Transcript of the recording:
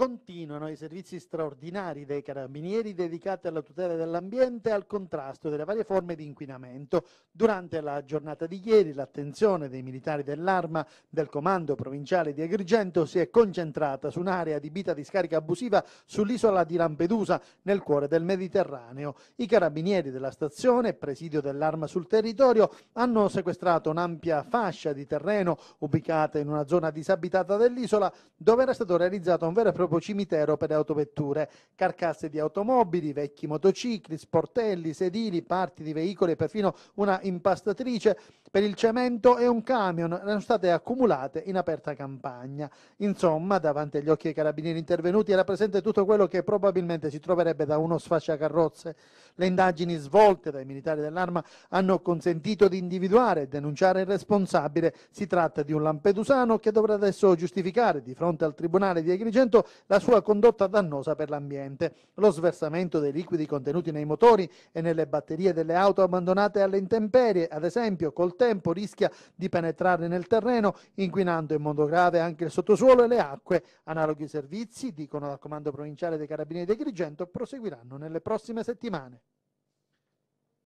Continuano i servizi straordinari dei carabinieri dedicati alla tutela dell'ambiente e al contrasto delle varie forme di inquinamento. Durante la giornata di ieri l'attenzione dei militari dell'Arma del Comando Provinciale di Agrigento si è concentrata su un'area adibita di scarica abusiva sull'isola di Lampedusa, nel cuore del Mediterraneo. I carabinieri della stazione, presidio dell'Arma sul territorio, hanno sequestrato un'ampia fascia di terreno ubicata in una zona disabitata dell'isola dove era stato realizzato un vero e proprio cimitero per le autovetture, carcasse di automobili, vecchi motocicli, sportelli, sedili, parti di veicoli e perfino una impastatrice per il cemento e un camion erano state accumulate in aperta campagna. Insomma, davanti agli occhi dei carabinieri intervenuti era presente tutto quello che probabilmente si troverebbe da uno sfasciacarrozze. Le indagini svolte dai militari dell'arma hanno consentito di individuare e denunciare il responsabile. Si tratta di un lampedusano che dovrà adesso giustificare di fronte al Tribunale di Agrigento la sua condotta dannosa per l'ambiente, lo sversamento dei liquidi contenuti nei motori e nelle batterie delle auto abbandonate alle intemperie, ad esempio, col tempo rischia di penetrare nel terreno, inquinando in modo grave anche il sottosuolo e le acque. Analoghi servizi, dicono dal Comando Provinciale dei Carabinieri di Grigento, proseguiranno nelle prossime settimane.